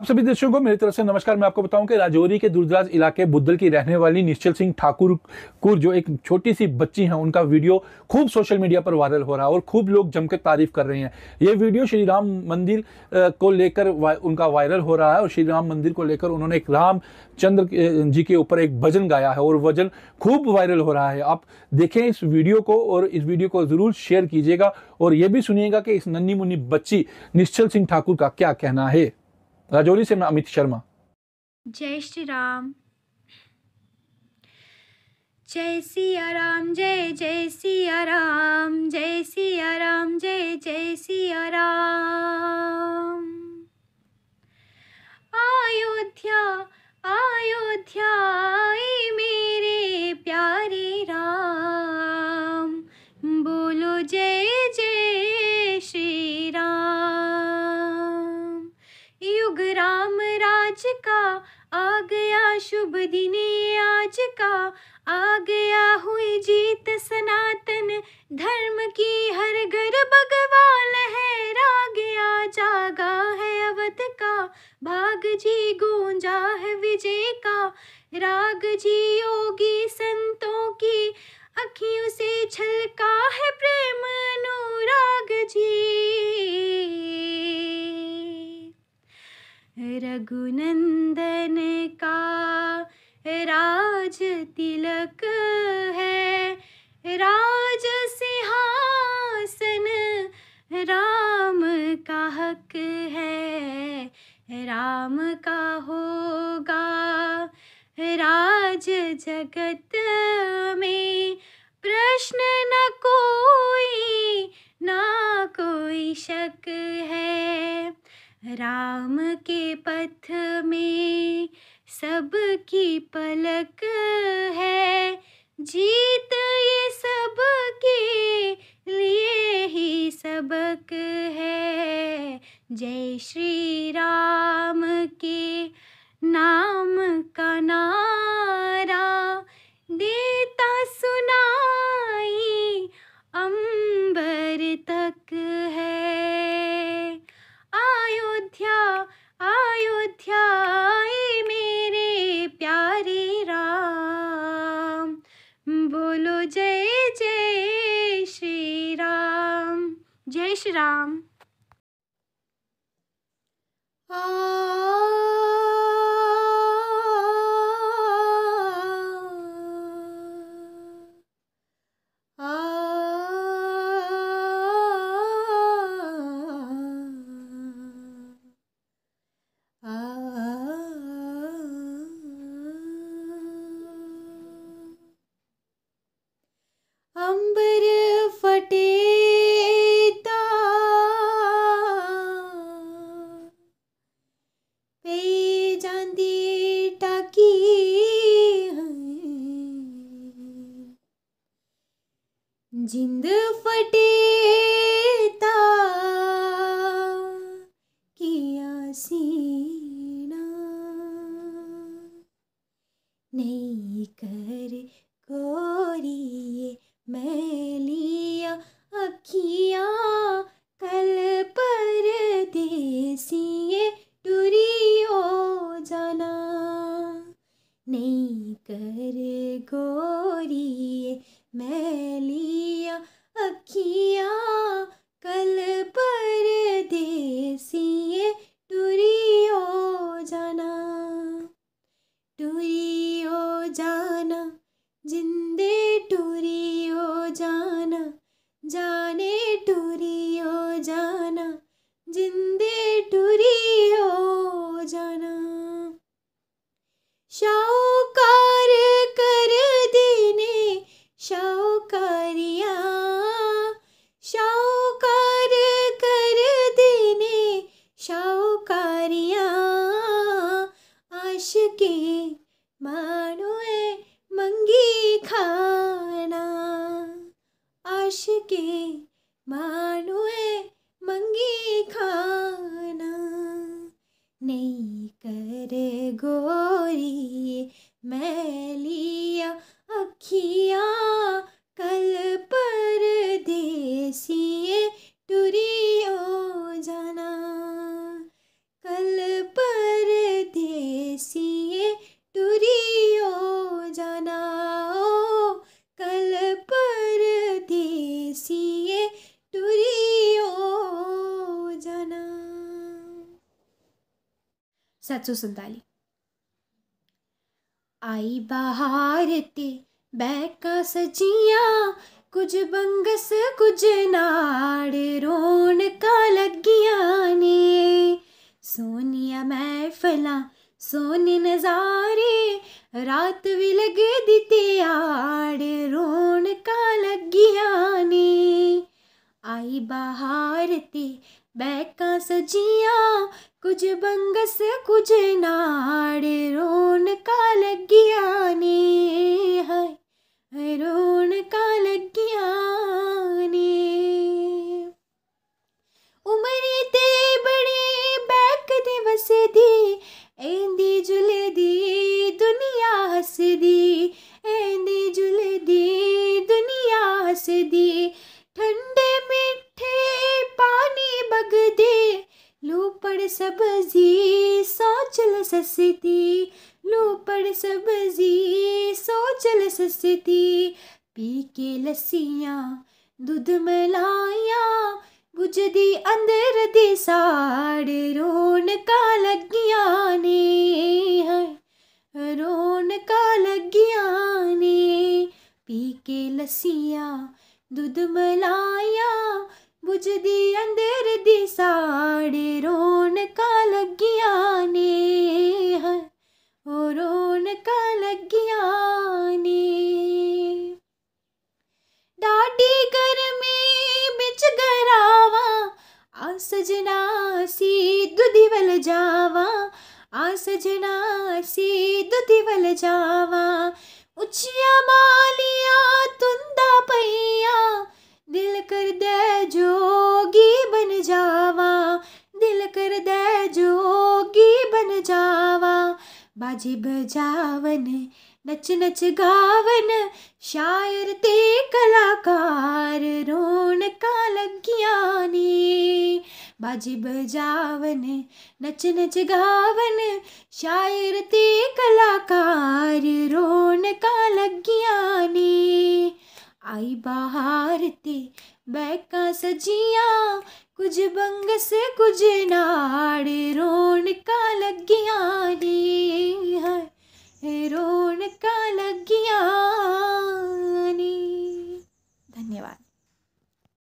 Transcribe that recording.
आप सभी दर्शकों को मेरी तरफ से नमस्कार मैं आपको बताऊं कि राजौरी के दूरदराज इलाके बुद्धल की रहने वाली निश्चल सिंह ठाकुर कुर जो एक छोटी सी बच्ची हैं उनका वीडियो खूब सोशल मीडिया पर वायरल हो रहा है और खूब लोग जमकर तारीफ कर रहे हैं ये वीडियो श्री राम मंदिर को लेकर उनका वायरल हो रहा है और श्री राम मंदिर को लेकर उन्होंने एक राम चंद्र जी के ऊपर एक भजन गाया है और भजन खूब वायरल हो रहा है आप देखें इस वीडियो को और इस वीडियो को ज़रूर शेयर कीजिएगा और ये भी सुनिएगा कि इस नन्नी मुन्नी बच्ची निश्चल सिंह ठाकुर का क्या कहना है राजौरी से मैं अमित शर्मा जय श्री राम जय सिया राम जय जय सिया राम जय सिया राम जय जय सिया राम अयोध्या अयोध्या युग राम राज का आ गया शुभ दिन आज का आ गया हुई जीत सनातन धर्म की हर घर भगवान है राग आ जागा है अवध का भाग जी गूंजा है विजय का राग जी योगी रघुनंदन का राज तिलक है राज सिंहासन राम का हक है राम का होगा राज जगत में प्रश्न न कोई ना कोई शक है राम के पथ में सबकी पलक है जीत ये सब के लिए ही सबक है जय श्री राम के नाम का नारा देता सुना শ্রীরাম जिन्द फटे किया सीना नहीं जिंदे टुरी हो जाना शाओ गोरी मैलिया अखिया कल पर देसिए टुरियो जाना कल पर देसिए टुरियो जाना ओ कल पर देसिए टुरियो जाना सात सौ सैतालीस आई बहार ते बैका सजिया कुछ बंगस कुछ नाड़ रौनका लगिया ने सोनिया महफला सोने नज़ारे रात भी लगे दी ते आड़ रौनका लगिया नी आई बहार ते बैका सजिया कुछ बंगस कुछ नाड़ रोन का लग गया ने रोन का लग ने सबजी सोचल सस्ती लूपड़ सबजी सोचल सस्ती पी के लस्सियाँ दूध मलाइया बुझदी अंदर दी साड़ रौनका लगिया ने रौनका लगिया ने पी के लस्सियाँ दूध मलाइया बुझदी सजना सी वल जावा आ सजना सी वल जावा उचिया मालिया तुंदा पैया दिल कर दे जोगी बन जावा दिल कर दे जोगी बन जावा बाजी बजावन नच नच गावन शायर ते कलाकार रोन का लगिया बाजे बजावन नच नच गावन शायर ते कलाकार रौनका लगिया ने आई बहार ते बैका सजिया कुछ बंगस कुछ नाड़ रौनका लगिया ने रौनका लगिया नी